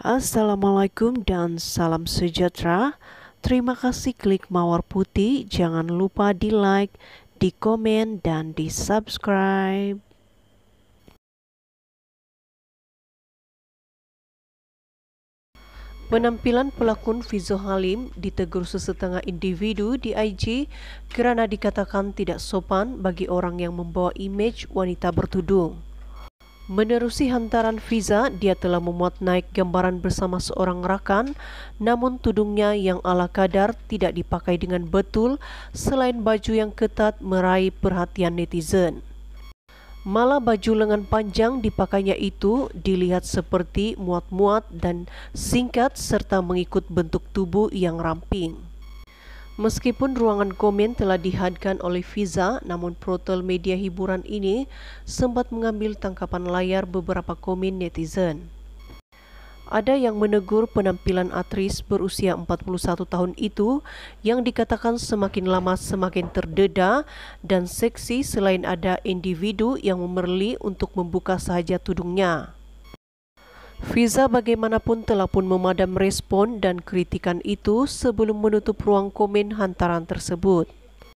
Assalamualaikum dan salam sejahtera. Terima kasih klik mawar putih. Jangan lupa di like, di komen, dan di subscribe. Penampilan pelakon Fizo Halim ditegur sesetengah individu di IG kerana dikatakan tidak sopan bagi orang yang membawa image wanita bertudung. Menerusi hantaran Fiza, dia telah memuat naik gambaran bersama seorang rakan, namun tudungnya yang ala kadar tidak dipakai dengan betul selain baju yang ketat meraih perhatian netizen. Malah baju lengan panjang dipakainya itu dilihat seperti muat-muat dan singkat serta mengikut bentuk tubuh yang ramping. Meskipun ruangan komen telah dihadkan oleh Visa, namun portal media hiburan ini sempat mengambil tangkapan layar beberapa komen netizen. Ada yang menegur penampilan aktris berusia 41 tahun itu yang dikatakan semakin lama semakin terdeda dan seksi selain ada individu yang memerli untuk membuka saja tudungnya. Visa bagaimanapun telah pun memadam respon dan kritikan itu sebelum menutup ruang komen hantaran tersebut.